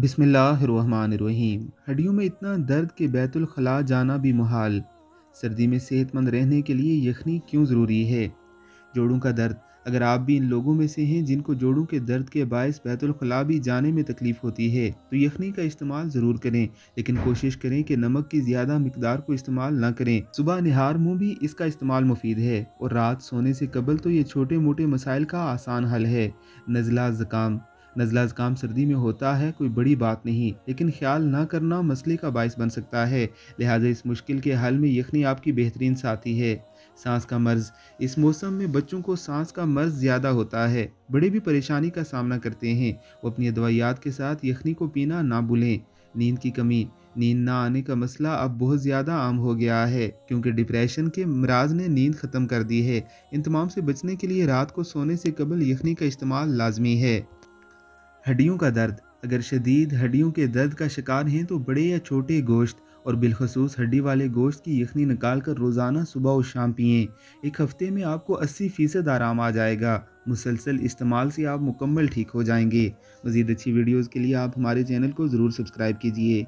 बिसमीम हड्डियों में इतना दर्द के बैतुलखला जाना भी मुहाल सर्दी में सेहतमंद रहने के लिए यखनी क्यों ज़रूरी है जोड़ों का दर्द अगर आप भी इन लोगों में से हैं जिनको जोड़ों के दर्द के बायस बैतुलखला भी जाने में तकलीफ़ होती है तो यखनी का इस्तेमाल ज़रूर करें लेकिन कोशिश करें कि नमक की ज़्यादा मकदार को इस्तेमाल ना करें सुबह नहार मुँह भी इसका इस्तेमाल मुफीद है और रात सोने से कबल तो ये छोटे मोटे मसाइल का आसान हल है नज़ला ज़ुकाम नज़ला ज़ुकाम सर्दी में होता है कोई बड़ी बात नहीं लेकिन ख्याल ना करना मसले का बायस बन सकता है लिहाजा इस मुश्किल के हल में यखनी आपकी बेहतरीन साथी है सांस का मर्ज इस मौसम में बच्चों को सांस का मर्ज ज़्यादा होता है बड़े भी परेशानी का सामना करते हैं वो अपनी दवाइयात के साथ यखनी को पीना ना भूलें नींद की कमी नींद ना आने का मसला अब बहुत ज़्यादा आम हो गया है क्योंकि डिप्रेशन के मराज ने नींद ख़त्म कर दी है इन तमाम से बचने के लिए रात को सोने से कबल यखनी का इस्तेमाल लाजमी है हड्डियों का दर्द अगर शदीद हड्डियों के दर्द का शिकार हैं तो बड़े या छोटे गोश्त और बिलखसूस हड्डी वाले गोश्त की यखनी निकाल कर रोज़ाना सुबह और शाम पिए एक हफ़्ते में आपको अस्सी फ़ीसद आराम आ जाएगा मुसलसल इस्तेमाल से आप मुकम्मल ठीक हो जाएंगे मज़ीद अच्छी वीडियोज़ के लिए आप हमारे चैनल को ज़रूर सब्सक्राइब कीजिए